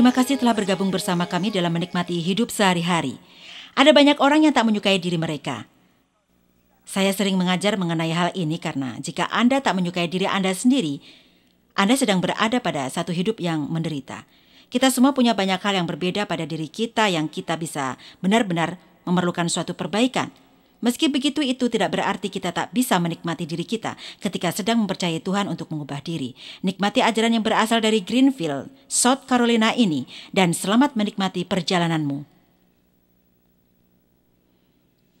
Terima kasih telah bergabung bersama kami dalam menikmati hidup sehari-hari. Ada banyak orang yang tak menyukai diri mereka. Saya sering mengajar mengenai hal ini karena jika Anda tak menyukai diri Anda sendiri, Anda sedang berada pada satu hidup yang menderita. Kita semua punya banyak hal yang berbeda pada diri kita yang kita bisa benar-benar memerlukan suatu perbaikan. Meski begitu, itu tidak berarti kita tak bisa menikmati diri kita ketika sedang mempercayai Tuhan untuk mengubah diri. Nikmati ajaran yang berasal dari Greenfield, South Carolina ini, dan selamat menikmati perjalananmu.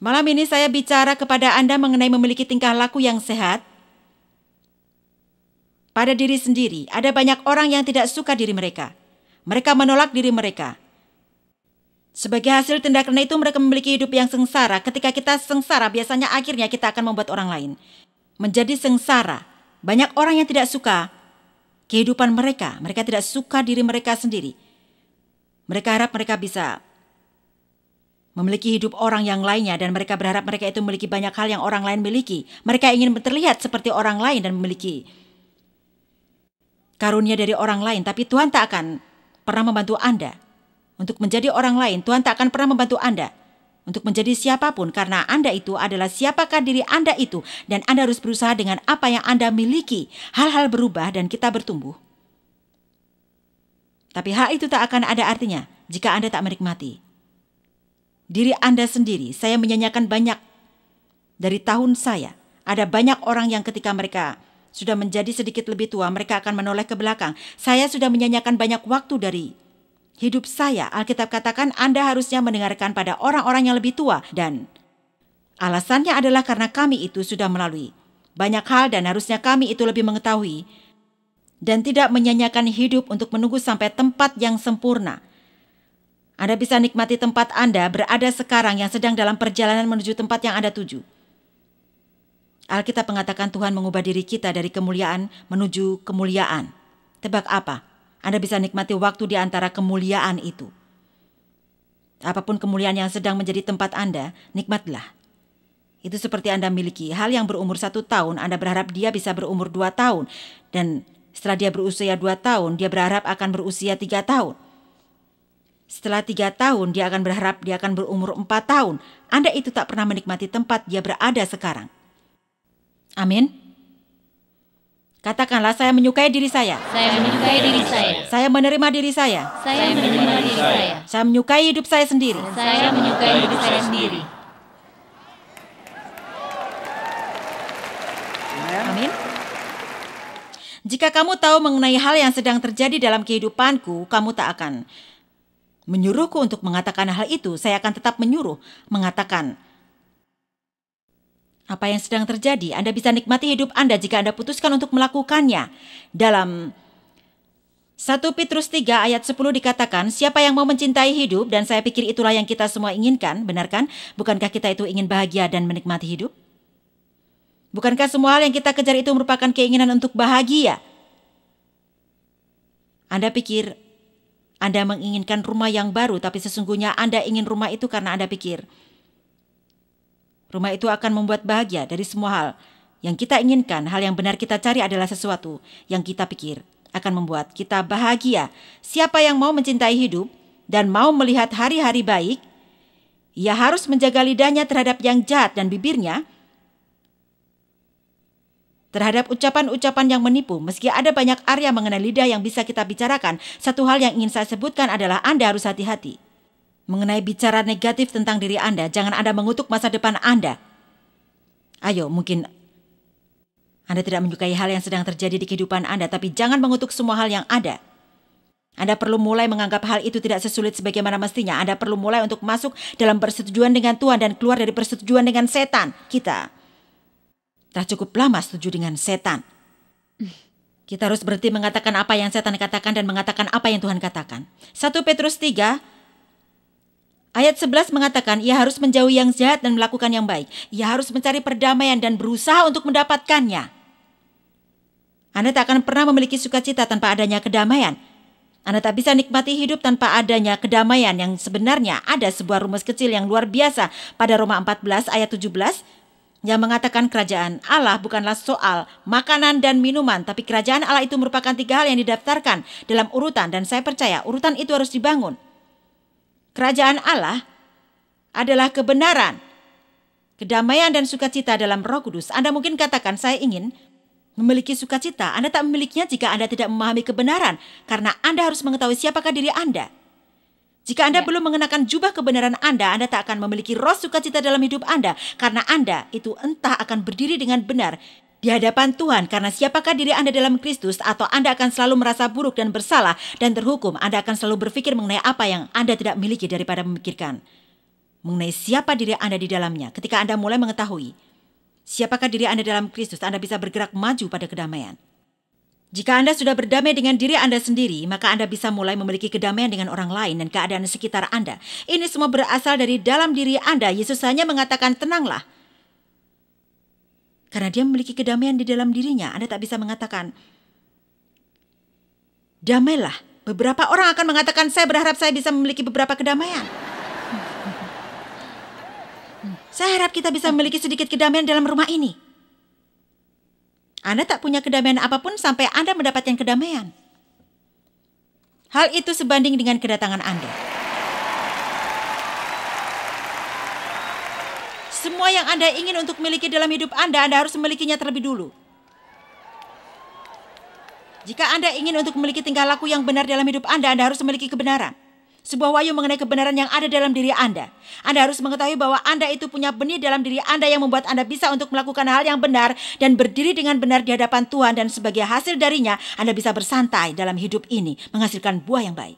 Malam ini saya bicara kepada Anda mengenai memiliki tingkah laku yang sehat pada diri sendiri. Ada banyak orang yang tidak suka diri mereka. Mereka menolak diri mereka. Sebagai hasil tindak tindakan itu, mereka memiliki hidup yang sengsara. Ketika kita sengsara, biasanya akhirnya kita akan membuat orang lain menjadi sengsara. Banyak orang yang tidak suka kehidupan mereka. Mereka tidak suka diri mereka sendiri. Mereka harap mereka bisa memiliki hidup orang yang lainnya dan mereka berharap mereka itu memiliki banyak hal yang orang lain miliki. Mereka ingin terlihat seperti orang lain dan memiliki karunia dari orang lain, tapi Tuhan tak akan pernah membantu Anda untuk menjadi orang lain, Tuhan tak akan pernah membantu Anda. Untuk menjadi siapapun, karena Anda itu adalah siapakah diri Anda itu, dan Anda harus berusaha dengan apa yang Anda miliki. Hal-hal berubah, dan kita bertumbuh. Tapi hal itu tak akan ada artinya jika Anda tak menikmati. Diri Anda sendiri, saya menyanyikan banyak dari tahun saya. Ada banyak orang yang ketika mereka sudah menjadi sedikit lebih tua, mereka akan menoleh ke belakang. Saya sudah menyanyikan banyak waktu dari hidup saya, Alkitab katakan Anda harusnya mendengarkan pada orang-orang yang lebih tua dan alasannya adalah karena kami itu sudah melalui banyak hal dan harusnya kami itu lebih mengetahui dan tidak menyanyiakan hidup untuk menunggu sampai tempat yang sempurna. Anda bisa nikmati tempat Anda berada sekarang yang sedang dalam perjalanan menuju tempat yang Anda tuju. Alkitab mengatakan Tuhan mengubah diri kita dari kemuliaan menuju kemuliaan. Tebak apa? Anda bisa nikmati waktu di antara kemuliaan itu. Apapun kemuliaan yang sedang menjadi tempat Anda, nikmatlah. Itu seperti Anda miliki hal yang berumur satu tahun, Anda berharap dia bisa berumur dua tahun. Dan setelah dia berusia dua tahun, dia berharap akan berusia tiga tahun. Setelah tiga tahun, dia akan berharap dia akan berumur empat tahun. Anda itu tak pernah menikmati tempat dia berada sekarang. Amin. Katakanlah saya menyukai diri saya. Saya menyukai diri saya. Saya menerima diri saya. Saya menerima diri saya. Saya menyukai hidup saya sendiri. Saya menyukai hidup saya sendiri. Amin. Jika kamu tahu mengenai hal yang sedang terjadi dalam kehidupanku, kamu tak akan menyuruhku untuk mengatakan hal itu. Saya akan tetap menyuruh mengatakan apa yang sedang terjadi. Anda bisa nikmati hidup Anda jika Anda putuskan untuk melakukannya. Dalam 1 Petrus 3 ayat 10 dikatakan, siapa yang mau mencintai hidup dan saya pikir itulah yang kita semua inginkan, benarkan? Bukankah kita itu ingin bahagia dan menikmati hidup? Bukankah semua hal yang kita kejar itu merupakan keinginan untuk bahagia? Anda pikir Anda menginginkan rumah yang baru, tapi sesungguhnya Anda ingin rumah itu karena Anda pikir Rumah itu akan membuat bahagia dari semua hal. Yang kita inginkan, hal yang benar kita cari adalah sesuatu yang kita pikir akan membuat kita bahagia. Siapa yang mau mencintai hidup dan mau melihat hari-hari baik, ia harus menjaga lidahnya terhadap yang jahat dan bibirnya terhadap ucapan-ucapan yang menipu. Meski ada banyak area mengenai lidah yang bisa kita bicarakan, satu hal yang ingin saya sebutkan adalah Anda harus hati-hati mengenai bicara negatif tentang diri Anda, jangan Anda mengutuk masa depan Anda. Ayo, mungkin Anda tidak menyukai hal yang sedang terjadi di kehidupan Anda, tapi jangan mengutuk semua hal yang ada. Anda perlu mulai menganggap hal itu tidak sesulit sebagaimana mestinya. Anda perlu mulai untuk masuk dalam persetujuan dengan Tuhan dan keluar dari persetujuan dengan setan. Kita telah cukup lama setuju dengan setan. Kita harus berhenti mengatakan apa yang setan katakan dan mengatakan apa yang Tuhan katakan. 1 Petrus 3 Ayat 11 mengatakan ia harus menjauhi yang jahat dan melakukan yang baik. Ia harus mencari perdamaian dan berusaha untuk mendapatkannya. Anda tak akan pernah memiliki sukacita tanpa adanya kedamaian. Anda tak bisa nikmati hidup tanpa adanya kedamaian yang sebenarnya ada sebuah rumus kecil yang luar biasa pada Roma 14 ayat 17 yang mengatakan kerajaan Allah bukanlah soal makanan dan minuman, tapi kerajaan Allah itu merupakan tiga hal yang didaftarkan dalam urutan dan saya percaya urutan itu harus dibangun. Kerajaan Allah adalah kebenaran, kedamaian dan sukacita dalam Roh Kudus. Anda mungkin katakan, "Saya ingin memiliki sukacita." Anda tak memilikinya jika Anda tidak memahami kebenaran, karena Anda harus mengetahui siapakah diri Anda. Jika Anda ya. belum mengenakan jubah kebenaran Anda, Anda tak akan memiliki roh sukacita dalam hidup Anda karena Anda itu entah akan berdiri dengan benar di hadapan Tuhan karena siapakah diri Anda dalam Kristus atau Anda akan selalu merasa buruk dan bersalah dan terhukum. Anda akan selalu berpikir mengenai apa yang Anda tidak miliki daripada memikirkan mengenai siapa diri Anda di dalamnya. Ketika Anda mulai mengetahui siapakah diri Anda dalam Kristus, Anda bisa bergerak maju pada kedamaian. Jika Anda sudah berdamai dengan diri Anda sendiri, maka Anda bisa mulai memiliki kedamaian dengan orang lain dan keadaan sekitar Anda. Ini semua berasal dari dalam diri Anda. Yesus hanya mengatakan, "Tenanglah." Karena dia memiliki kedamaian di dalam dirinya, Anda tak bisa mengatakan, damailah. Beberapa orang akan mengatakan, saya berharap saya bisa memiliki beberapa kedamaian. Saya harap kita bisa memiliki sedikit kedamaian dalam rumah ini. Anda tak punya kedamaian apapun sampai Anda mendapatkan kedamaian. Hal itu sebanding dengan kedatangan Anda. Semua yang Anda ingin untuk miliki dalam hidup Anda, Anda harus memilikinya terlebih dulu. Jika Anda ingin untuk memiliki tingkah laku yang benar dalam hidup Anda, Anda harus memiliki kebenaran. Sebuah wahyu mengenai kebenaran yang ada dalam diri Anda. Anda harus mengetahui bahwa Anda itu punya benih dalam diri Anda yang membuat Anda bisa untuk melakukan hal yang benar dan berdiri dengan benar di hadapan Tuhan dan sebagai hasil darinya Anda bisa bersantai dalam hidup ini, menghasilkan buah yang baik.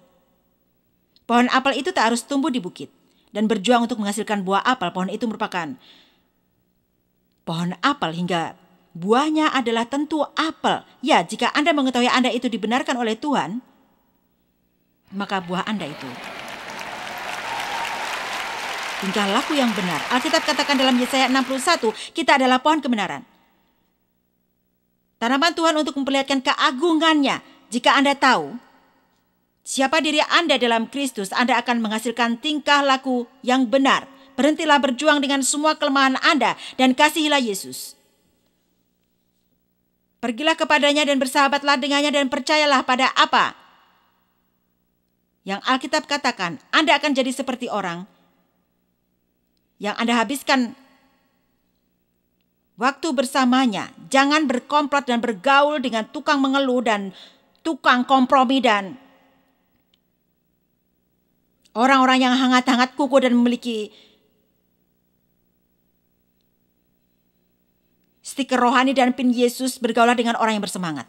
Pohon apel itu tak harus tumbuh di bukit dan berjuang untuk menghasilkan buah apel. Pohon itu merupakan pohon apel hingga buahnya adalah tentu apel. Ya, jika Anda mengetahui Anda itu dibenarkan oleh Tuhan, maka buah Anda itu tingkah laku yang benar. Alkitab katakan dalam Yesaya 61, kita adalah pohon kebenaran. Tanaman Tuhan untuk memperlihatkan keagungannya. Jika Anda tahu Siapa diri Anda dalam Kristus, Anda akan menghasilkan tingkah laku yang benar. Berhentilah berjuang dengan semua kelemahan Anda dan kasihilah Yesus. Pergilah kepadanya dan bersahabatlah dengannya dan percayalah pada apa yang Alkitab katakan, Anda akan jadi seperti orang yang Anda habiskan waktu bersamanya. Jangan berkomplot dan bergaul dengan tukang mengeluh dan tukang kompromi dan Orang-orang yang hangat-hangat kuku dan memiliki stiker rohani dan pin Yesus bergaulah dengan orang yang bersemangat.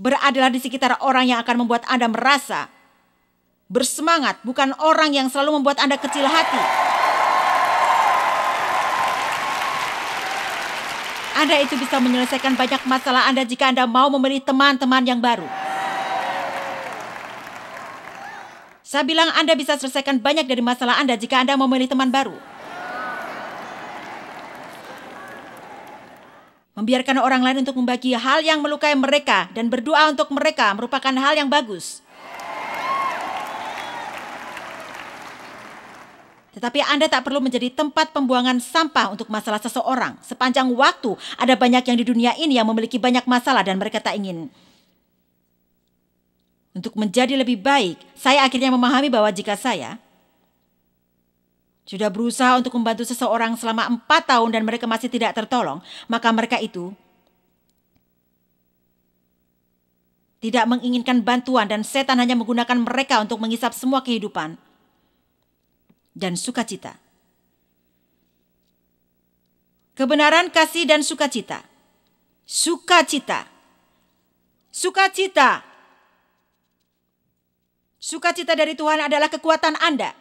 Beradalah di sekitar orang yang akan membuat Anda merasa bersemangat, bukan orang yang selalu membuat Anda kecil hati. Anda itu bisa menyelesaikan banyak masalah Anda jika Anda mau memilih teman-teman yang baru. Saya bilang Anda bisa selesaikan banyak dari masalah Anda jika Anda memilih teman baru. Membiarkan orang lain untuk membagi hal yang melukai mereka dan berdoa untuk mereka merupakan hal yang bagus. Tetapi Anda tak perlu menjadi tempat pembuangan sampah untuk masalah seseorang. Sepanjang waktu, ada banyak yang di dunia ini yang memiliki banyak masalah dan mereka tak ingin untuk menjadi lebih baik, saya akhirnya memahami bahwa jika saya sudah berusaha untuk membantu seseorang selama empat tahun dan mereka masih tidak tertolong, maka mereka itu tidak menginginkan bantuan dan setan hanya menggunakan mereka untuk mengisap semua kehidupan dan sukacita. Kebenaran, kasih, dan sukacita. Sukacita. Sukacita. Sukacita dari Tuhan adalah kekuatan Anda.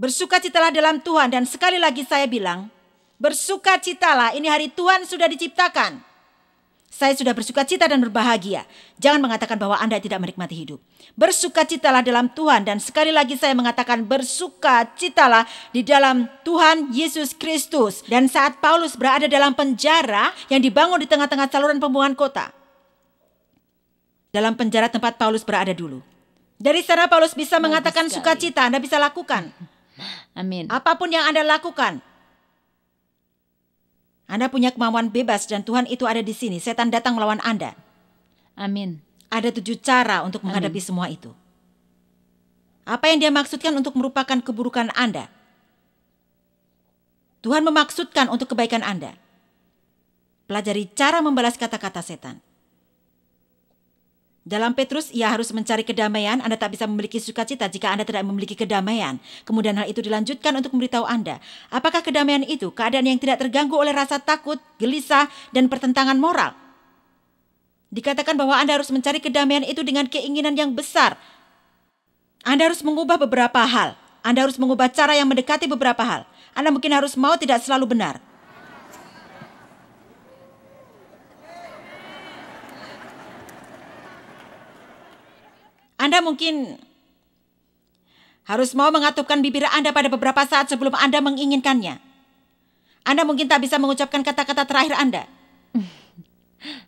Bersukacitalah dalam Tuhan dan sekali lagi saya bilang, bersukacitalah ini hari Tuhan sudah diciptakan. Saya sudah bersukacita dan berbahagia. Jangan mengatakan bahwa Anda tidak menikmati hidup. Bersukacitalah dalam Tuhan dan sekali lagi saya mengatakan bersukacitalah di dalam Tuhan Yesus Kristus. Dan saat Paulus berada dalam penjara yang dibangun di tengah-tengah saluran pembuangan kota. Dalam penjara tempat Paulus berada dulu. Dari sana Paulus bisa Bagus mengatakan sukacita, Anda bisa lakukan. Amin. Apapun yang Anda lakukan. Anda punya kemauan bebas dan Tuhan itu ada di sini. Setan datang melawan Anda. Amin. Ada tujuh cara untuk Amin. menghadapi semua itu. Apa yang dia maksudkan untuk merupakan keburukan Anda? Tuhan memaksudkan untuk kebaikan Anda. Pelajari cara membalas kata-kata setan. Dalam Petrus, ia harus mencari kedamaian. Anda tak bisa memiliki sukacita jika Anda tidak memiliki kedamaian. Kemudian hal itu dilanjutkan untuk memberitahu Anda. Apakah kedamaian itu keadaan yang tidak terganggu oleh rasa takut, gelisah, dan pertentangan moral? Dikatakan bahwa Anda harus mencari kedamaian itu dengan keinginan yang besar. Anda harus mengubah beberapa hal. Anda harus mengubah cara yang mendekati beberapa hal. Anda mungkin harus mau tidak selalu benar. Anda mungkin harus mau mengatupkan bibir Anda pada beberapa saat sebelum Anda menginginkannya. Anda mungkin tak bisa mengucapkan kata-kata terakhir Anda.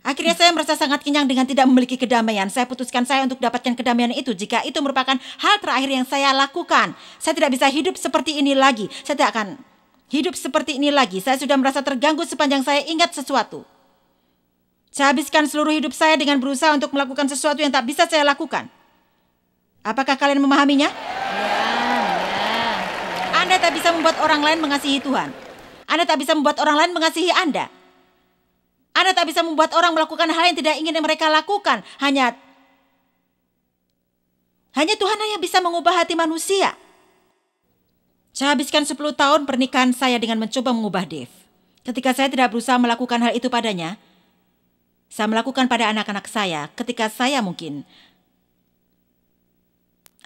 Akhirnya saya merasa sangat kenyang dengan tidak memiliki kedamaian. Saya putuskan saya untuk dapatkan kedamaian itu jika itu merupakan hal terakhir yang saya lakukan. Saya tidak bisa hidup seperti ini lagi. Saya tidak akan hidup seperti ini lagi. Saya sudah merasa terganggu sepanjang saya ingat sesuatu. Saya habiskan seluruh hidup saya dengan berusaha untuk melakukan sesuatu yang tak bisa saya lakukan. Apakah kalian memahaminya? Ya, ya. Anda tak bisa membuat orang lain mengasihi Tuhan. Anda tak bisa membuat orang lain mengasihi Anda. Anda tak bisa membuat orang melakukan hal yang tidak ingin mereka lakukan. Hanya hanya Tuhan yang bisa mengubah hati manusia. Saya habiskan 10 tahun pernikahan saya dengan mencoba mengubah Dave. Ketika saya tidak berusaha melakukan hal itu padanya, saya melakukan pada anak-anak saya ketika saya mungkin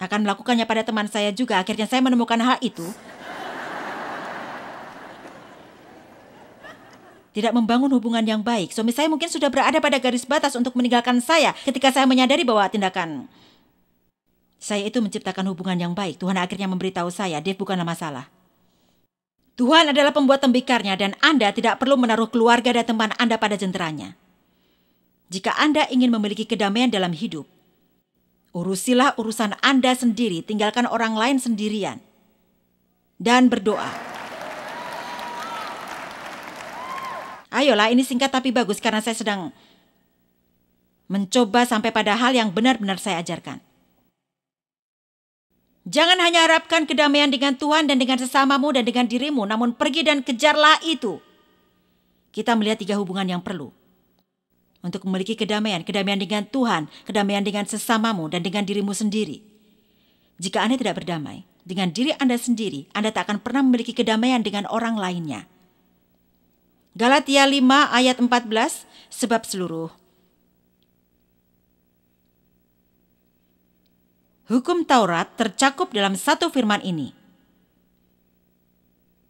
akan melakukannya pada teman saya juga. Akhirnya saya menemukan hal itu. Tidak membangun hubungan yang baik. Suami saya mungkin sudah berada pada garis batas untuk meninggalkan saya ketika saya menyadari bahwa tindakan saya itu menciptakan hubungan yang baik. Tuhan akhirnya memberitahu saya, Dev bukanlah masalah. Tuhan adalah pembuat tembikarnya dan Anda tidak perlu menaruh keluarga dan teman Anda pada jenteranya. Jika Anda ingin memiliki kedamaian dalam hidup, Urusilah urusan Anda sendiri, tinggalkan orang lain sendirian. Dan berdoa. Ayolah, ini singkat tapi bagus karena saya sedang mencoba sampai pada hal yang benar-benar saya ajarkan. Jangan hanya harapkan kedamaian dengan Tuhan dan dengan sesamamu dan dengan dirimu, namun pergi dan kejarlah itu. Kita melihat tiga hubungan yang perlu untuk memiliki kedamaian, kedamaian dengan Tuhan, kedamaian dengan sesamamu dan dengan dirimu sendiri. Jika Anda tidak berdamai dengan diri Anda sendiri, Anda tak akan pernah memiliki kedamaian dengan orang lainnya. Galatia 5 ayat 14 sebab seluruh Hukum Taurat tercakup dalam satu firman ini.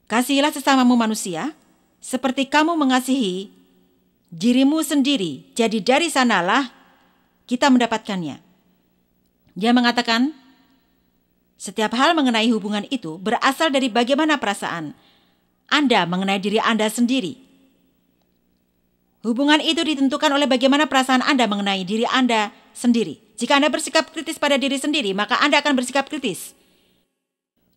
Kasihilah sesamamu manusia seperti kamu mengasihi dirimu sendiri. Jadi dari sanalah kita mendapatkannya. Dia mengatakan, setiap hal mengenai hubungan itu berasal dari bagaimana perasaan Anda mengenai diri Anda sendiri. Hubungan itu ditentukan oleh bagaimana perasaan Anda mengenai diri Anda sendiri. Jika Anda bersikap kritis pada diri sendiri, maka Anda akan bersikap kritis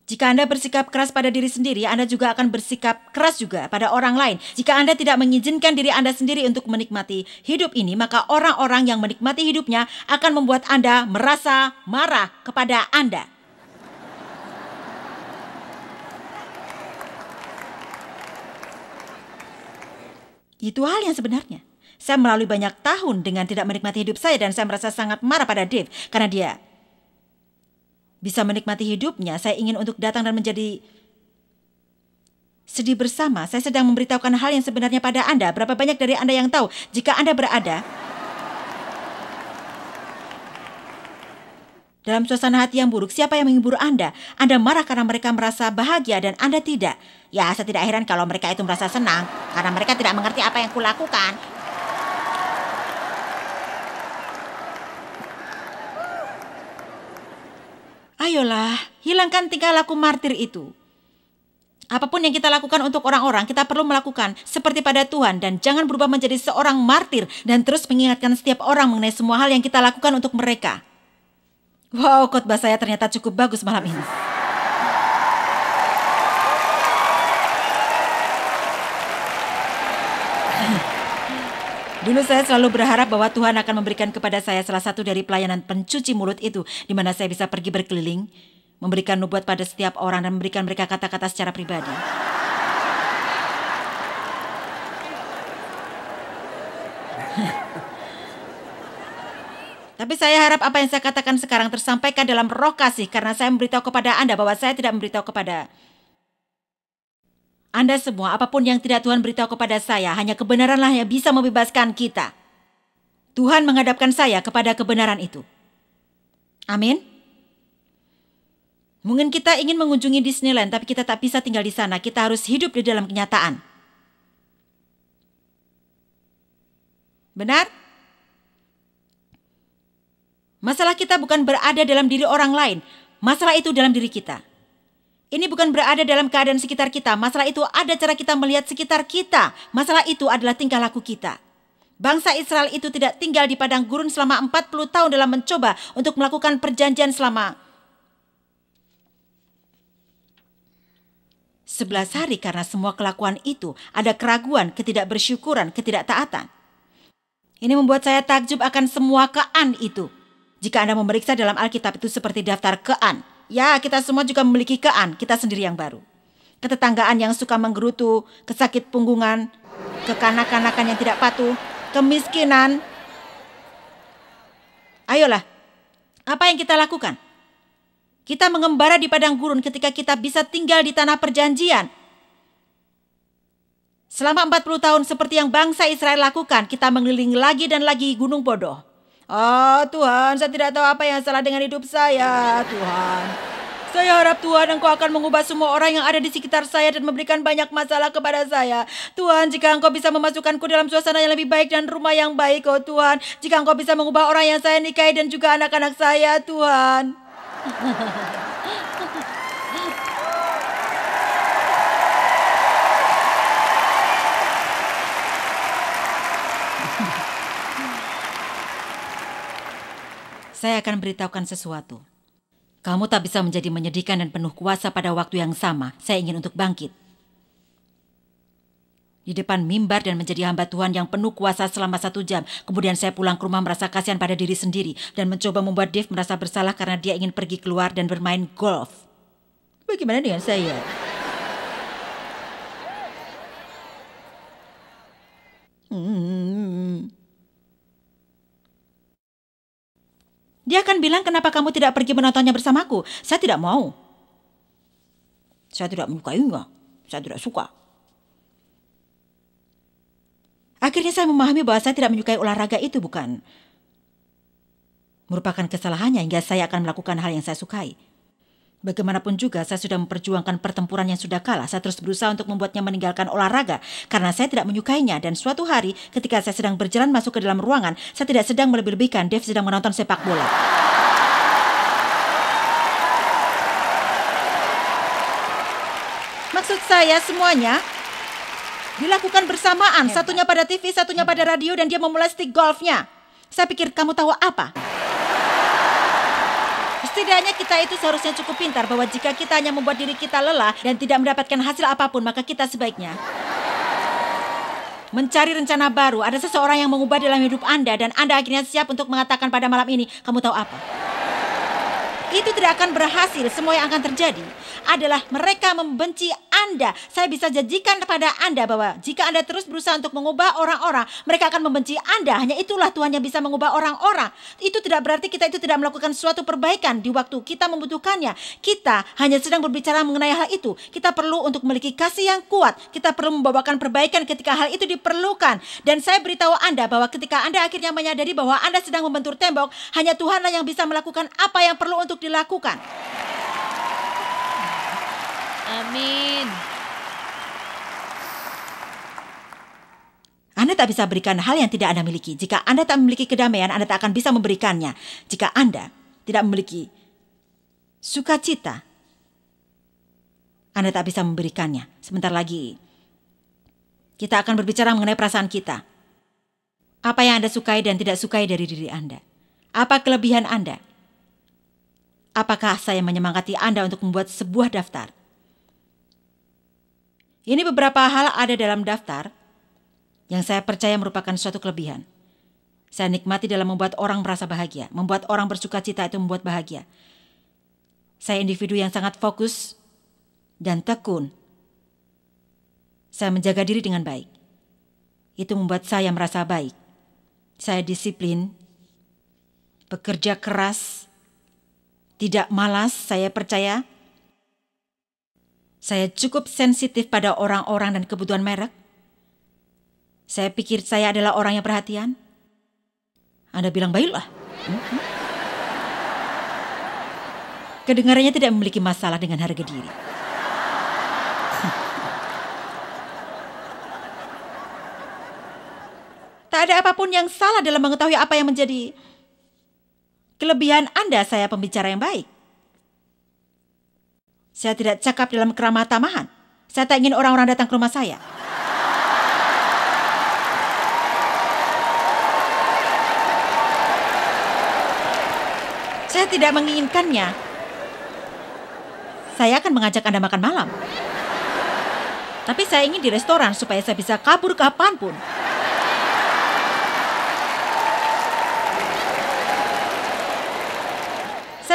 jika Anda bersikap keras pada diri sendiri, Anda juga akan bersikap keras juga pada orang lain. Jika Anda tidak mengizinkan diri Anda sendiri untuk menikmati hidup ini, maka orang-orang yang menikmati hidupnya akan membuat Anda merasa marah kepada Anda. Itu hal yang sebenarnya. Saya melalui banyak tahun dengan tidak menikmati hidup saya dan saya merasa sangat marah pada Dave karena dia bisa menikmati hidupnya. Saya ingin untuk datang dan menjadi sedih bersama. Saya sedang memberitahukan hal yang sebenarnya pada Anda. Berapa banyak dari Anda yang tahu jika Anda berada dalam suasana hati yang buruk, siapa yang menghibur Anda? Anda marah karena mereka merasa bahagia dan Anda tidak. Ya, saya tidak heran kalau mereka itu merasa senang karena mereka tidak mengerti apa yang kulakukan. Ayolah, hilangkan tingkah laku martir itu. Apapun yang kita lakukan untuk orang-orang, kita perlu melakukan seperti pada Tuhan dan jangan berubah menjadi seorang martir dan terus mengingatkan setiap orang mengenai semua hal yang kita lakukan untuk mereka. Wow, kotbah saya ternyata cukup bagus malam ini. Dulu saya selalu berharap bahwa Tuhan akan memberikan kepada saya salah satu dari pelayanan pencuci mulut itu, di mana saya bisa pergi berkeliling, memberikan nubuat pada setiap orang dan memberikan mereka kata-kata secara pribadi. Tapi saya harap apa yang saya katakan sekarang tersampaikan dalam roh kasih karena saya memberitahu kepada Anda bahwa saya tidak memberitahu kepada anda semua, apapun yang tidak Tuhan beritahu kepada saya, hanya kebenaranlah yang bisa membebaskan kita. Tuhan menghadapkan saya kepada kebenaran itu. Amin. Mungkin kita ingin mengunjungi Disneyland, tapi kita tak bisa tinggal di sana. Kita harus hidup di dalam kenyataan. Benar? Masalah kita bukan berada dalam diri orang lain. Masalah itu dalam diri kita. Ini bukan berada dalam keadaan sekitar kita. Masalah itu ada cara kita melihat sekitar kita. Masalah itu adalah tingkah laku kita. Bangsa Israel itu tidak tinggal di padang gurun selama 40 tahun dalam mencoba untuk melakukan perjanjian selama 11 hari karena semua kelakuan itu ada keraguan, ketidakbersyukuran, ketidaktaatan. Ini membuat saya takjub akan semua kean itu. Jika Anda memeriksa dalam Alkitab itu seperti daftar kean ya kita semua juga memiliki kean kita sendiri yang baru. Ketetanggaan yang suka menggerutu, kesakit punggungan, kekanak-kanakan yang tidak patuh, kemiskinan. Ayolah, apa yang kita lakukan? Kita mengembara di padang gurun ketika kita bisa tinggal di tanah perjanjian. Selama 40 tahun seperti yang bangsa Israel lakukan, kita mengelilingi lagi dan lagi gunung bodoh. Ah Tuhan, saya tidak tahu apa yang salah dengan hidup saya, Tuhan. Saya harap Tuhan Engkau akan mengubah semua orang yang ada di sekitar saya dan memberikan banyak masalah kepada saya. Tuhan, jika Engkau bisa memasukkanku dalam suasana yang lebih baik dan rumah yang baik, oh Tuhan. Jika Engkau bisa mengubah orang yang saya nikahi dan juga anak-anak saya, Tuhan. saya akan beritahukan sesuatu. Kamu tak bisa menjadi menyedihkan dan penuh kuasa pada waktu yang sama. Saya ingin untuk bangkit. Di depan mimbar dan menjadi hamba Tuhan yang penuh kuasa selama satu jam. Kemudian saya pulang ke rumah merasa kasihan pada diri sendiri. Dan mencoba membuat Dave merasa bersalah karena dia ingin pergi keluar dan bermain golf. Bagaimana dengan saya? Hmm. Dia akan bilang kenapa kamu tidak pergi menontonnya bersamaku. Saya tidak mau. Saya tidak menyukainya. Saya tidak suka. Akhirnya saya memahami bahwa saya tidak menyukai olahraga itu bukan merupakan kesalahannya hingga saya akan melakukan hal yang saya sukai. Bagaimanapun juga, saya sudah memperjuangkan pertempuran yang sudah kalah. Saya terus berusaha untuk membuatnya meninggalkan olahraga karena saya tidak menyukainya. Dan suatu hari, ketika saya sedang berjalan masuk ke dalam ruangan, saya tidak sedang melebih-lebihkan. Dave sedang menonton sepak bola. Maksud saya semuanya dilakukan bersamaan. Satunya pada TV, satunya pada radio, dan dia memulai stick golfnya. Saya pikir kamu tahu apa? Setidaknya kita itu seharusnya cukup pintar bahwa jika kita hanya membuat diri kita lelah dan tidak mendapatkan hasil apapun, maka kita sebaiknya mencari rencana baru. Ada seseorang yang mengubah dalam hidup Anda dan Anda akhirnya siap untuk mengatakan pada malam ini, kamu tahu apa? itu tidak akan berhasil. Semua yang akan terjadi adalah mereka membenci Anda. Saya bisa janjikan kepada Anda bahwa jika Anda terus berusaha untuk mengubah orang-orang, mereka akan membenci Anda. Hanya itulah Tuhan yang bisa mengubah orang-orang. Itu tidak berarti kita itu tidak melakukan suatu perbaikan di waktu kita membutuhkannya. Kita hanya sedang berbicara mengenai hal itu. Kita perlu untuk memiliki kasih yang kuat. Kita perlu membawakan perbaikan ketika hal itu diperlukan. Dan saya beritahu Anda bahwa ketika Anda akhirnya menyadari bahwa Anda sedang membentur tembok, hanya Tuhanlah yang bisa melakukan apa yang perlu untuk dilakukan. Amin. Anda tak bisa berikan hal yang tidak Anda miliki. Jika Anda tak memiliki kedamaian, Anda tak akan bisa memberikannya. Jika Anda tidak memiliki sukacita, Anda tak bisa memberikannya. Sebentar lagi kita akan berbicara mengenai perasaan kita. Apa yang Anda sukai dan tidak sukai dari diri Anda? Apa kelebihan Anda? Apakah saya menyemangati Anda untuk membuat sebuah daftar? Ini beberapa hal ada dalam daftar yang saya percaya merupakan suatu kelebihan. Saya nikmati dalam membuat orang merasa bahagia, membuat orang bersuka cita itu membuat bahagia. Saya individu yang sangat fokus dan tekun. Saya menjaga diri dengan baik. Itu membuat saya merasa baik. Saya disiplin, bekerja keras, tidak malas, saya percaya. Saya cukup sensitif pada orang-orang dan kebutuhan merek. Saya pikir saya adalah orang yang perhatian. Anda bilang baiklah. Kedengarannya tidak memiliki masalah dengan harga diri. tak ada apapun yang salah dalam mengetahui apa yang menjadi Kelebihan Anda saya pembicara yang baik. Saya tidak cakap dalam keramah tamahan. Saya tak ingin orang-orang datang ke rumah saya. Saya tidak menginginkannya. Saya akan mengajak Anda makan malam. Tapi saya ingin di restoran supaya saya bisa kabur kapanpun. pun.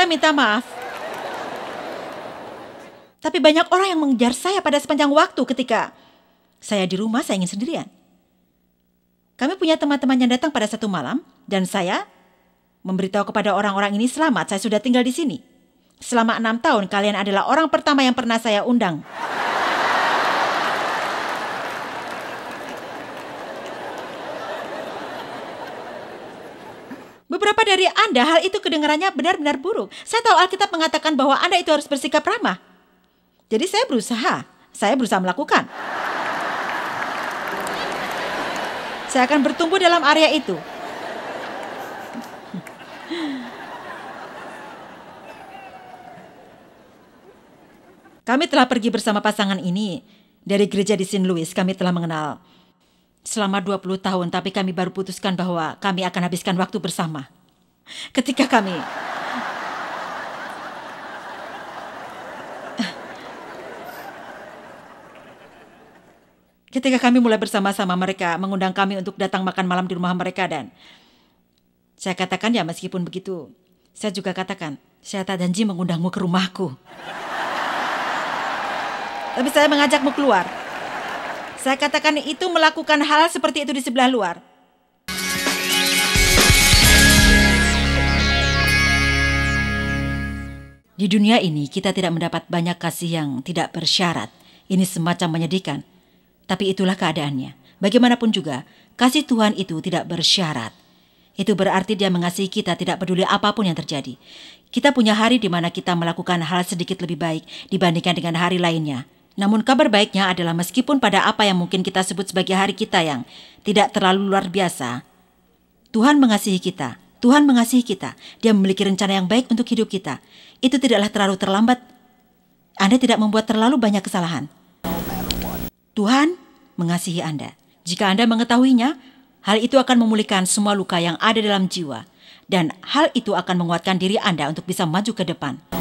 minta maaf. Tapi banyak orang yang mengejar saya pada sepanjang waktu ketika saya di rumah saya ingin sendirian. Kami punya teman-teman yang datang pada satu malam dan saya memberitahu kepada orang-orang ini selamat saya sudah tinggal di sini. Selama enam tahun kalian adalah orang pertama yang pernah saya undang. dari Anda hal itu kedengarannya benar-benar buruk. Saya tahu Alkitab mengatakan bahwa Anda itu harus bersikap ramah. Jadi saya berusaha, saya berusaha melakukan. Saya akan bertumbuh dalam area itu. Kami telah pergi bersama pasangan ini dari gereja di St. Louis. Kami telah mengenal selama 20 tahun, tapi kami baru putuskan bahwa kami akan habiskan waktu bersama ketika kami ketika kami mulai bersama-sama mereka mengundang kami untuk datang makan malam di rumah mereka dan saya katakan ya meskipun begitu saya juga katakan saya tak janji mengundangmu ke rumahku tapi saya mengajakmu keluar saya katakan itu melakukan hal seperti itu di sebelah luar Di dunia ini kita tidak mendapat banyak kasih yang tidak bersyarat. Ini semacam menyedihkan. Tapi itulah keadaannya. Bagaimanapun juga, kasih Tuhan itu tidak bersyarat. Itu berarti dia mengasihi kita tidak peduli apapun yang terjadi. Kita punya hari di mana kita melakukan hal sedikit lebih baik dibandingkan dengan hari lainnya. Namun kabar baiknya adalah meskipun pada apa yang mungkin kita sebut sebagai hari kita yang tidak terlalu luar biasa, Tuhan mengasihi kita. Tuhan mengasihi kita. Dia memiliki rencana yang baik untuk hidup kita itu tidaklah terlalu terlambat. Anda tidak membuat terlalu banyak kesalahan. Tuhan mengasihi Anda. Jika Anda mengetahuinya, hal itu akan memulihkan semua luka yang ada dalam jiwa. Dan hal itu akan menguatkan diri Anda untuk bisa maju ke depan.